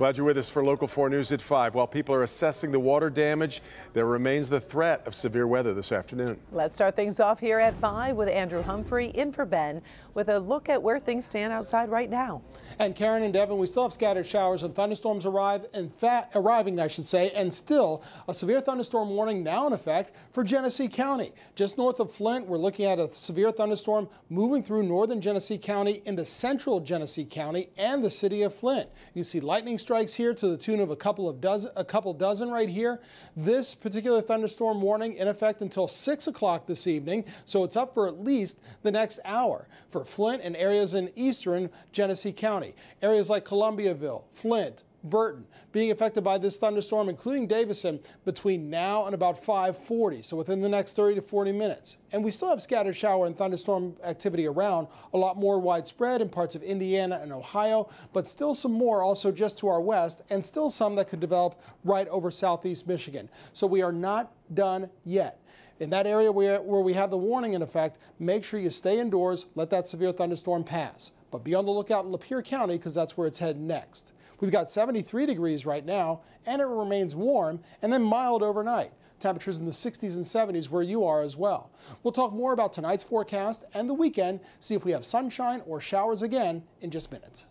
Glad you're with us for Local 4 News at 5. While people are assessing the water damage, there remains the threat of severe weather this afternoon. Let's start things off here at 5 with Andrew Humphrey in for Ben with a look at where things stand outside right now. And Karen and Devin, we still have scattered showers and thunderstorms arrive and fat arriving, I should say, and still a severe thunderstorm warning now in effect for Genesee County. Just north of Flint, we're looking at a severe thunderstorm moving through northern Genesee County into central Genesee County and the city of Flint. You see lightning strikes here to the tune of a couple of dozen, a couple dozen right here. This particular thunderstorm warning in effect until 6 o'clock this evening, so it's up for at least the next hour for Flint and areas in eastern Genesee County. Areas like Columbiaville, Flint, Burton being affected by this thunderstorm, including Davison, between now and about 540, so within the next 30 to 40 minutes. And we still have scattered shower and thunderstorm activity around, a lot more widespread in parts of Indiana and Ohio, but still some more also just to our west, and still some that could develop right over southeast Michigan. So we are not done yet. In that area where, where we have the warning in effect, make sure you stay indoors, let that severe thunderstorm pass. But be on the lookout in Lapeer County because that's where it's heading next. We've got 73 degrees right now, and it remains warm and then mild overnight temperatures in the 60s and 70s where you are as well. We'll talk more about tonight's forecast and the weekend, see if we have sunshine or showers again in just minutes.